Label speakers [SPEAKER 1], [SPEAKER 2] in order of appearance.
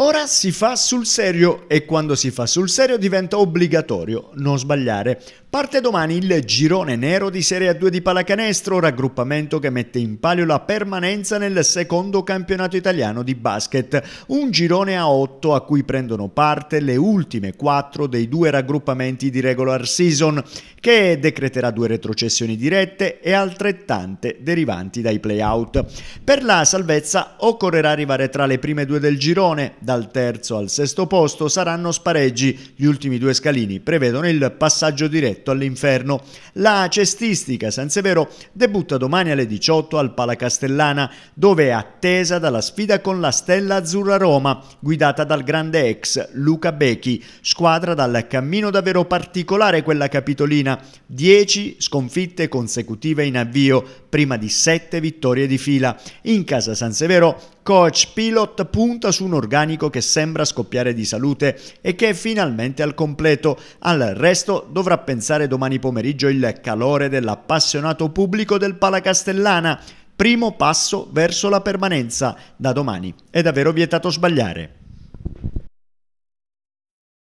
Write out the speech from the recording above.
[SPEAKER 1] Ora si fa sul serio e quando si fa sul serio diventa obbligatorio non sbagliare. Parte domani il girone nero di Serie A2 di pallacanestro, raggruppamento che mette in palio la permanenza nel secondo campionato italiano di basket. Un girone a 8 a cui prendono parte le ultime 4 dei due raggruppamenti di regular season, che decreterà due retrocessioni dirette e altrettante derivanti dai playout. Per la salvezza occorrerà arrivare tra le prime due del girone dal terzo al sesto posto saranno spareggi, gli ultimi due scalini prevedono il passaggio diretto all'inferno. La cestistica San Severo debutta domani alle 18 al Palacastellana, dove è attesa dalla sfida con la Stella Azzurra Roma, guidata dal grande ex Luca Becchi, squadra dal cammino davvero particolare quella capitolina, 10 sconfitte consecutive in avvio, prima di 7 vittorie di fila. In casa San Severo, coach Pilot punta su un organico carico che sembra scoppiare di salute e che è finalmente al completo. Al resto dovrà pensare domani pomeriggio il calore dell'appassionato pubblico del Palacastellana, primo passo verso la permanenza. Da domani è davvero vietato sbagliare.